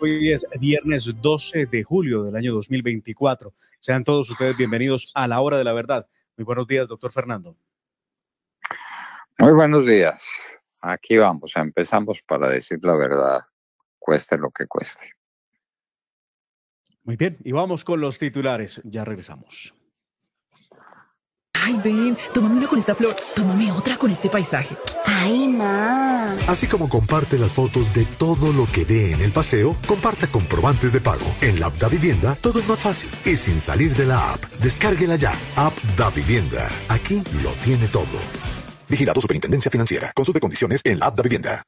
Hoy es viernes 12 de julio del año 2024. Sean todos ustedes bienvenidos a la hora de la verdad. Muy buenos días, doctor Fernando. Muy buenos días. Aquí vamos, empezamos para decir la verdad, cueste lo que cueste. Muy bien, y vamos con los titulares. Ya regresamos. Ay, ven, tómame una con esta flor, tómame otra con este paisaje. Ay, ma. Así como comparte las fotos de todo lo que ve en el paseo, comparta comprobantes de pago. En la app Da Vivienda todo es más fácil y sin salir de la app. Descárguela ya. App Da Vivienda. Aquí lo tiene todo. Vigilado Superintendencia Financiera. Consulte condiciones en la app Da Vivienda.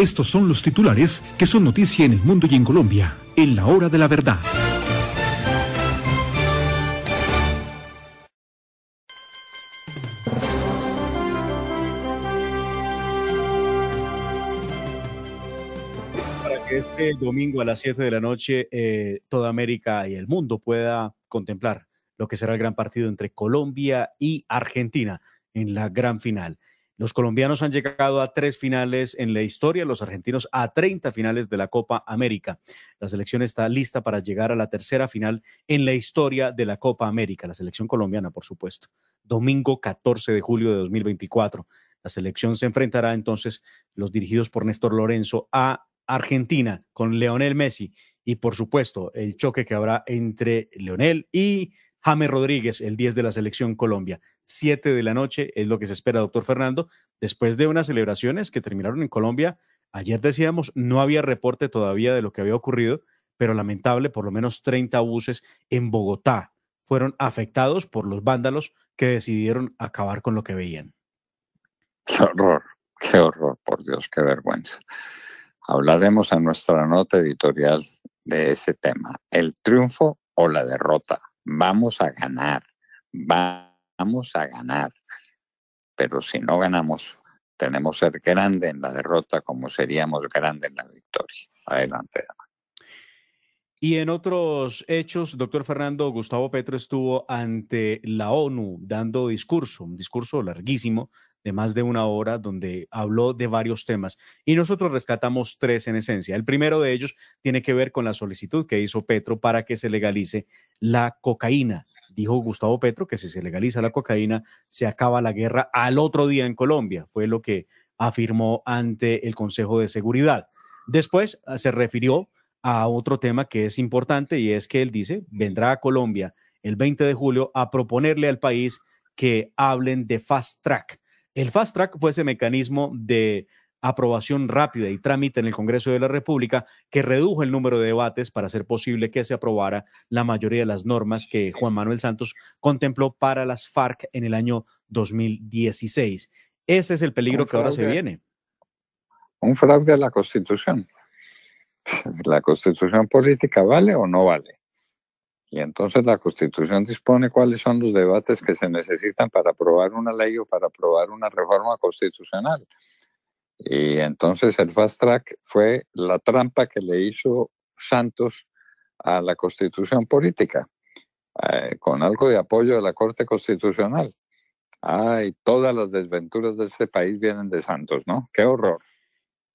Estos son los titulares que son noticia en el mundo y en Colombia, en la hora de la verdad. Para que este domingo a las 7 de la noche eh, toda América y el mundo pueda contemplar lo que será el gran partido entre Colombia y Argentina en la gran final. Los colombianos han llegado a tres finales en la historia, los argentinos a 30 finales de la Copa América. La selección está lista para llegar a la tercera final en la historia de la Copa América, la selección colombiana, por supuesto. Domingo 14 de julio de 2024. La selección se enfrentará entonces, los dirigidos por Néstor Lorenzo, a Argentina con Leonel Messi y por supuesto el choque que habrá entre Leonel y Jame Rodríguez, el 10 de la selección Colombia. 7 de la noche es lo que se espera, doctor Fernando, después de unas celebraciones que terminaron en Colombia. Ayer decíamos, no había reporte todavía de lo que había ocurrido, pero lamentable, por lo menos 30 buses en Bogotá fueron afectados por los vándalos que decidieron acabar con lo que veían. Qué horror, qué horror, por Dios, qué vergüenza. Hablaremos en nuestra nota editorial de ese tema, el triunfo o la derrota vamos a ganar, vamos a ganar. Pero si no ganamos, tenemos que ser grandes en la derrota como seríamos grandes en la victoria. Adelante. Y en otros hechos, doctor Fernando, Gustavo Petro estuvo ante la ONU dando discurso, un discurso larguísimo de más de una hora donde habló de varios temas. Y nosotros rescatamos tres en esencia. El primero de ellos tiene que ver con la solicitud que hizo Petro para que se legalice la cocaína. Dijo Gustavo Petro que si se legaliza la cocaína, se acaba la guerra al otro día en Colombia. Fue lo que afirmó ante el Consejo de Seguridad. Después ah, se refirió a otro tema que es importante y es que él dice, vendrá a Colombia el 20 de julio a proponerle al país que hablen de fast track. El fast track fue ese mecanismo de aprobación rápida y trámite en el Congreso de la República que redujo el número de debates para hacer posible que se aprobara la mayoría de las normas que Juan Manuel Santos contempló para las FARC en el año 2016. Ese es el peligro que ahora se viene. Un fraude a la Constitución. la constitución política vale o no vale. Y entonces la Constitución dispone cuáles son los debates que se necesitan para aprobar una ley o para aprobar una reforma constitucional. Y entonces el fast track fue la trampa que le hizo Santos a la Constitución política, eh, con algo de apoyo de la Corte Constitucional. Ay, todas las desventuras de este país vienen de Santos, ¿no? Qué horror.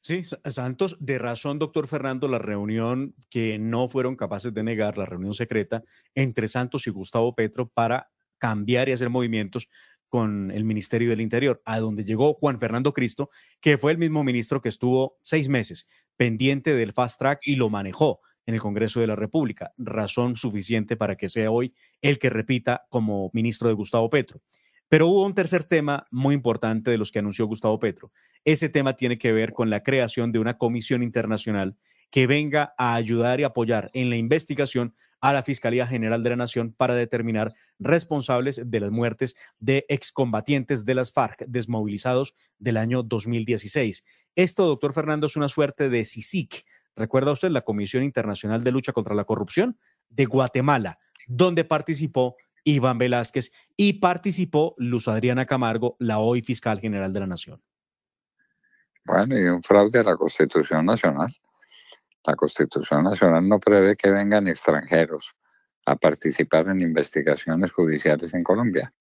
Sí, Santos, de razón, doctor Fernando, la reunión que no fueron capaces de negar, la reunión secreta entre Santos y Gustavo Petro para cambiar y hacer movimientos con el Ministerio del Interior, a donde llegó Juan Fernando Cristo, que fue el mismo ministro que estuvo seis meses pendiente del fast track y lo manejó en el Congreso de la República, razón suficiente para que sea hoy el que repita como ministro de Gustavo Petro. Pero hubo un tercer tema muy importante de los que anunció Gustavo Petro. Ese tema tiene que ver con la creación de una comisión internacional que venga a ayudar y apoyar en la investigación a la Fiscalía General de la Nación para determinar responsables de las muertes de excombatientes de las FARC desmovilizados del año 2016. Esto, doctor Fernando, es una suerte de CICIC. ¿Recuerda usted la Comisión Internacional de Lucha contra la Corrupción de Guatemala, donde participó Iván Velázquez y participó Luz Adriana Camargo, la hoy fiscal general de la Nación. Bueno, y un fraude a la Constitución Nacional. La Constitución Nacional no prevé que vengan extranjeros a participar en investigaciones judiciales en Colombia.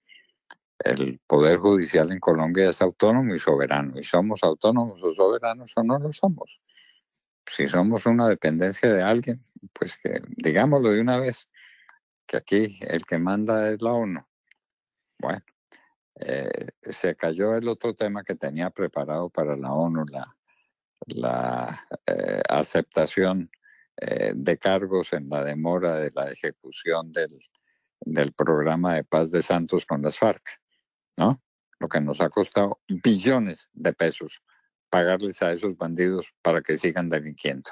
El Poder Judicial en Colombia es autónomo y soberano, y somos autónomos o soberanos o no lo somos. Si somos una dependencia de alguien, pues que digámoslo de una vez, que aquí el que manda es la ONU. Bueno, eh, se cayó el otro tema que tenía preparado para la ONU, la, la eh, aceptación eh, de cargos en la demora de la ejecución del, del, programa de paz de Santos con las FARC, ¿no? Lo que nos ha costado billones de pesos pagarles a esos bandidos para que sigan delinquiendo.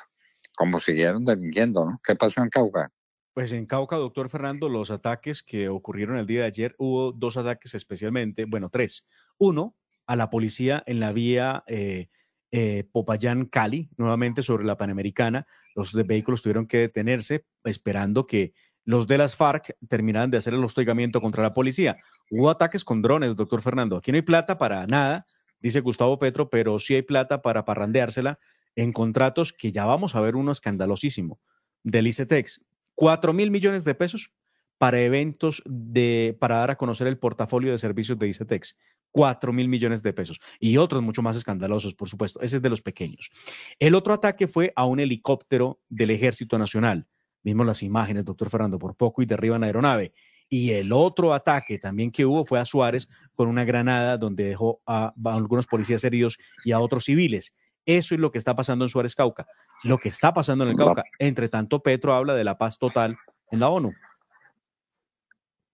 Como siguieron delinquiendo, ¿no? ¿Qué pasó en Cauca? Pues en Cauca, doctor Fernando, los ataques que ocurrieron el día de ayer, hubo dos ataques especialmente, bueno, tres. Uno, a la policía en la vía eh, eh, Popayán-Cali, nuevamente sobre la Panamericana. Los vehículos tuvieron que detenerse esperando que los de las FARC terminaran de hacer el hostigamiento contra la policía. Hubo ataques con drones, doctor Fernando. Aquí no hay plata para nada, dice Gustavo Petro, pero sí hay plata para parrandeársela en contratos que ya vamos a ver uno escandalosísimo del ICETEX. 4 mil millones de pesos para eventos de, para dar a conocer el portafolio de servicios de ICETEX. 4 mil millones de pesos y otros mucho más escandalosos, por supuesto. Ese es de los pequeños. El otro ataque fue a un helicóptero del Ejército Nacional. Vimos las imágenes, doctor Fernando, por poco y derriban aeronave. Y el otro ataque también que hubo fue a Suárez con una granada donde dejó a algunos policías heridos y a otros civiles. Eso es lo que está pasando en Suárez Cauca, lo que está pasando en el Cauca. Entre tanto, Petro habla de la paz total en la ONU.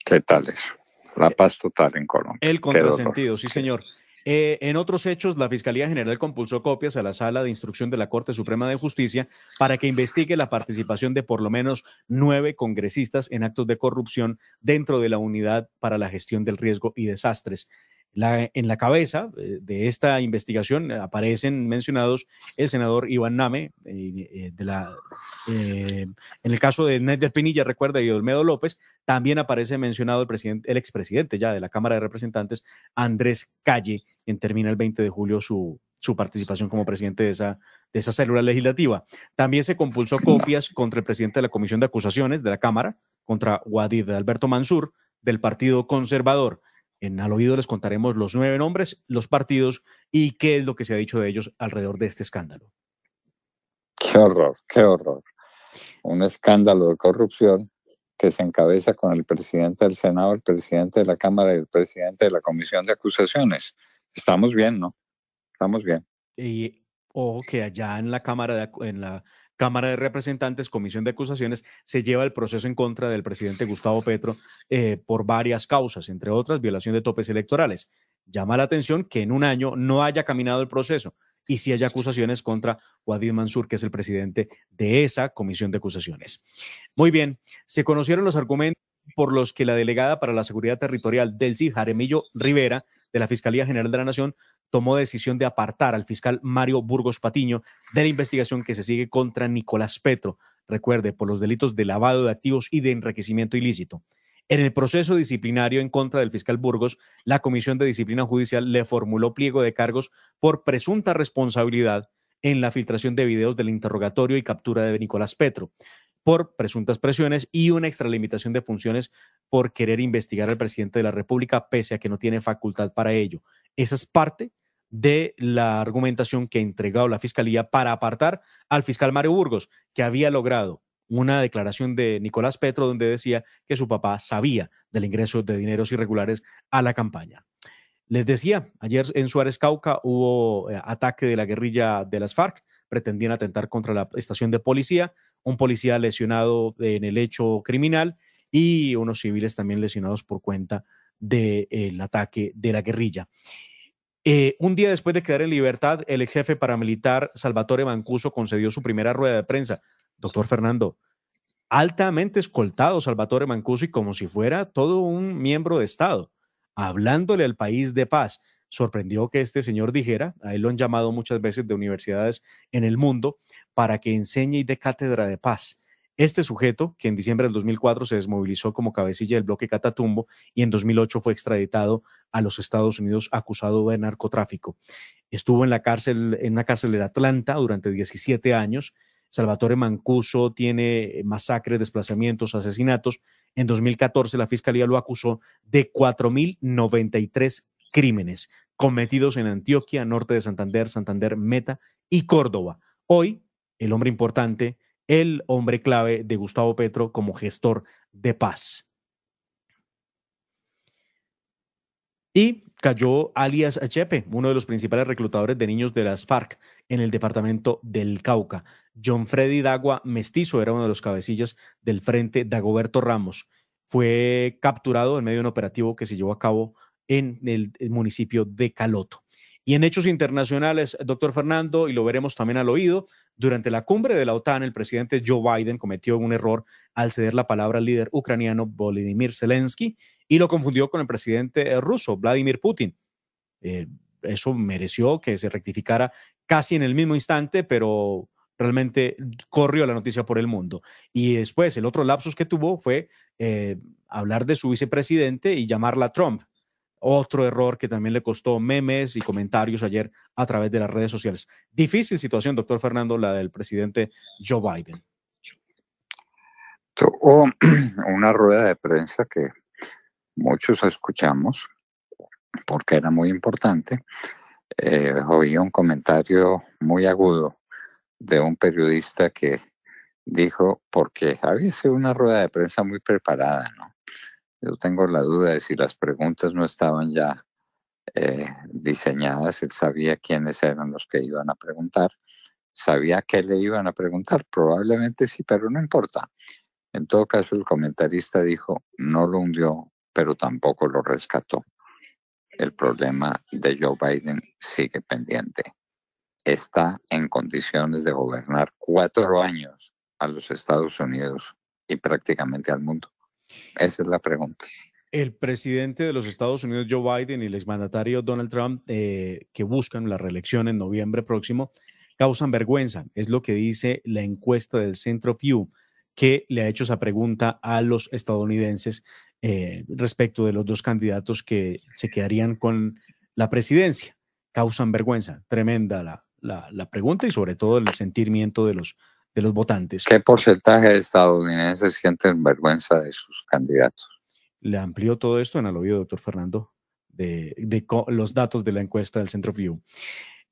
¿Qué tal eso? La eh, paz total en Colombia. El contrasentido, sí, señor. Eh, en otros hechos, la Fiscalía General compulsó copias a la Sala de Instrucción de la Corte Suprema de Justicia para que investigue la participación de por lo menos nueve congresistas en actos de corrupción dentro de la Unidad para la Gestión del Riesgo y Desastres. Eh, en la cabeza eh, de esta investigación eh, aparecen mencionados el senador Iván Name, en el caso de Ned Pinilla, recuerda, y Olmedo López, también aparece mencionado el, presidente, el expresidente ya de la Cámara de Representantes, Andrés Calle, en termina el 20 de julio su, participación como presidente de esa, de esa célula legislativa. También se compulsó copias contra el presidente de la Comisión de Acusaciones de la Cámara, contra Wadid Alberto Mansur, del Partido Conservador. En Al Oído les contaremos los nueve nombres, los partidos y qué es lo que se ha dicho de ellos alrededor de este escándalo. Qué horror, qué horror. Un escándalo de corrupción que se encabeza con el presidente del Senado, el presidente de la Cámara y el presidente de la Comisión de Acusaciones. Estamos bien, ¿no? Estamos bien ojo que allá en la Cámara de, en la Cámara de Representantes, Comisión de Acusaciones, se lleva el proceso en contra del presidente Gustavo Petro eh, por varias causas, entre otras violación de topes electorales. Llama la atención que en un año no haya caminado el proceso y si hay acusaciones contra Wadid Mansur, que es el presidente de esa comisión de acusaciones. Muy bien, se conocieron los argumentos por los que la delegada para la seguridad territorial, Delcy Jaremillo Rivera, de la Fiscalía General de la Nación, tomó decisión de apartar al fiscal Mario Burgos Patiño de la investigación que se sigue contra Nicolás Petro, recuerde, por los delitos de lavado de activos y de enriquecimiento ilícito. En el proceso disciplinario en contra del fiscal Burgos, la Comisión de Disciplina Judicial le formuló pliego de cargos por presunta responsabilidad en la filtración de videos del interrogatorio y captura de Nicolás Petro por presuntas presiones y una extralimitación de funciones por querer investigar al presidente de la República, pese a que no tiene facultad para ello. Esa es parte de la argumentación que ha entregado la Fiscalía para apartar al fiscal Mario Burgos, que había logrado una declaración de Nicolás Petro donde decía que su papá sabía del ingreso de dineros irregulares a la campaña. Les decía, ayer en Suárez Cauca hubo eh, ataque de la guerrilla de las FARC, pretendían atentar contra la estación de policía, un policía lesionado en el hecho criminal y unos civiles también lesionados por cuenta del de, ataque de la guerrilla. Eh, un día después de quedar en libertad, el ex jefe paramilitar Salvatore Mancuso concedió su primera rueda de prensa. Doctor Fernando, altamente escoltado Salvatore Mancuso y como si fuera todo un miembro de Estado, hablándole al país de paz sorprendió que este señor dijera, a él lo han llamado muchas veces de universidades en el mundo, para que enseñe y dé cátedra de paz. Este sujeto, que en diciembre del 2004 se desmovilizó como cabecilla del bloque Catatumbo y en 2008 fue extraditado a los Estados Unidos acusado de narcotráfico. Estuvo en la cárcel, en una cárcel de Atlanta durante 17 años. Salvatore Mancuso tiene masacres, desplazamientos, asesinatos. En 2014 la fiscalía lo acusó de 4.093 crímenes cometidos en Antioquia, norte de Santander, Santander, Meta y Córdoba. Hoy, el hombre importante, el hombre clave de Gustavo Petro como gestor de paz. Y cayó alias Achepe, uno de los principales reclutadores de niños de las FARC en el departamento del Cauca. John Freddy Dagua Mestizo era uno de los cabecillas del frente de Dagoberto Ramos. Fue capturado en medio de un operativo que se llevó a cabo en el, municipio de Caloto. Y en hechos internacionales, doctor Fernando, y lo veremos también al oído, durante la cumbre de la OTAN, el presidente Joe Biden cometió un error al ceder la palabra al líder ucraniano Volodymyr Zelensky y lo confundió con el presidente ruso Vladimir Putin. Eh, eso mereció que se rectificara casi en el mismo instante, pero realmente corrió la noticia por el mundo. Y después, el otro lapsus que tuvo fue eh, hablar de su vicepresidente y llamarla Trump. Otro error que también le costó memes y comentarios ayer a través de las redes sociales. Difícil situación, doctor Fernando, la del presidente Joe Biden. Tuvo una rueda de prensa que muchos escuchamos porque era muy importante. Eh, oí un comentario muy agudo de un periodista que dijo, porque había sido una rueda de prensa muy preparada, ¿no? Yo tengo la duda de si las preguntas no estaban ya eh, diseñadas, él sabía quiénes eran los que iban a preguntar, sabía qué le iban a preguntar, probablemente sí, pero no importa. En todo caso, el comentarista dijo, no lo hundió, pero tampoco lo rescató. El problema de Joe Biden sigue pendiente. Está en condiciones de gobernar cuatro años a los Estados Unidos y prácticamente al mundo. Esa es la pregunta. El presidente de los Estados Unidos, Joe Biden, y el exmandatario Donald Trump, eh, que buscan la reelección en noviembre próximo, causan vergüenza. Es lo que dice la encuesta del Centro Pew, que le ha hecho esa pregunta a los estadounidenses eh, respecto de los dos candidatos que se quedarían con la presidencia. Causan vergüenza. Tremenda la, la pregunta y sobre todo el sentimiento de los los votantes. ¿Qué porcentaje de estadounidenses sienten vergüenza de sus candidatos? Le amplió todo esto en el oído, doctor Fernando, de, los datos de la encuesta del Centro View.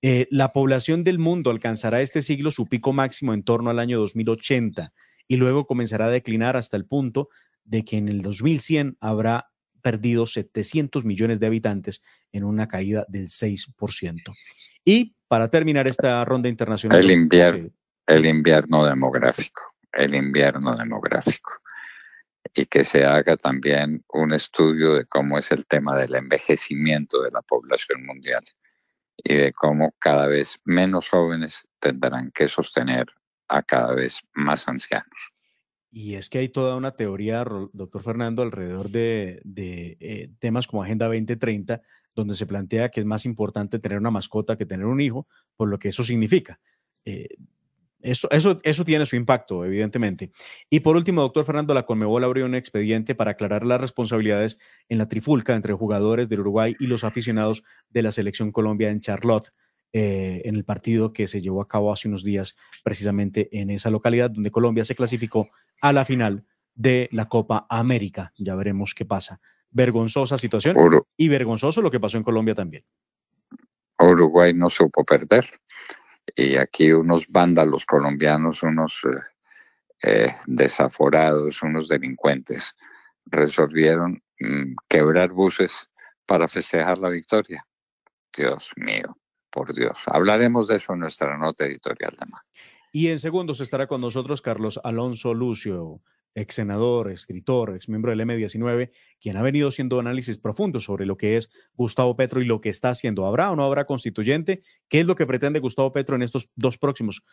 Eh, la población del mundo alcanzará este siglo su pico máximo en torno al año 2080 y luego comenzará a declinar hasta el punto de que en el 2100 habrá perdido 700 millones de habitantes en una caída del 6%. Y para terminar esta ronda internacional. El invierno. Eh, el invierno demográfico, el invierno demográfico, y que se haga también un estudio de cómo es el tema del envejecimiento de la población mundial y de cómo cada vez menos jóvenes tendrán que sostener a cada vez más ancianos. Y es que hay toda una teoría, doctor Fernando, alrededor de, eh, temas como Agenda 2030, donde se plantea que es más importante tener una mascota que tener un hijo, por lo que eso significa. Eh, eso, eso, tiene su impacto, evidentemente. Y por último, doctor Fernando, la Conmebol abrió un expediente para aclarar las responsabilidades en la trifulca entre jugadores del Uruguay y los aficionados de la selección Colombia en Charlotte, eh, en el partido que se llevó a cabo hace unos días, precisamente en esa localidad donde Colombia se clasificó a la final de la Copa América. Ya veremos qué pasa. Vergonzosa situación y vergonzoso lo que pasó en Colombia también. Uruguay no supo perder y aquí unos vándalos colombianos, unos eh, eh, desaforados, unos delincuentes, resolvieron mm, quebrar buses para festejar la victoria. Dios mío, por Dios. Hablaremos de eso en nuestra nota editorial de Y en segundos estará con nosotros Carlos Alonso Lucio, ex senador, escritor, ex miembro del M19, quien ha venido haciendo análisis profundos sobre lo que es Gustavo Petro y lo que está haciendo. ¿Habrá o no habrá constituyente? ¿Qué es lo que pretende Gustavo Petro en estos dos próximos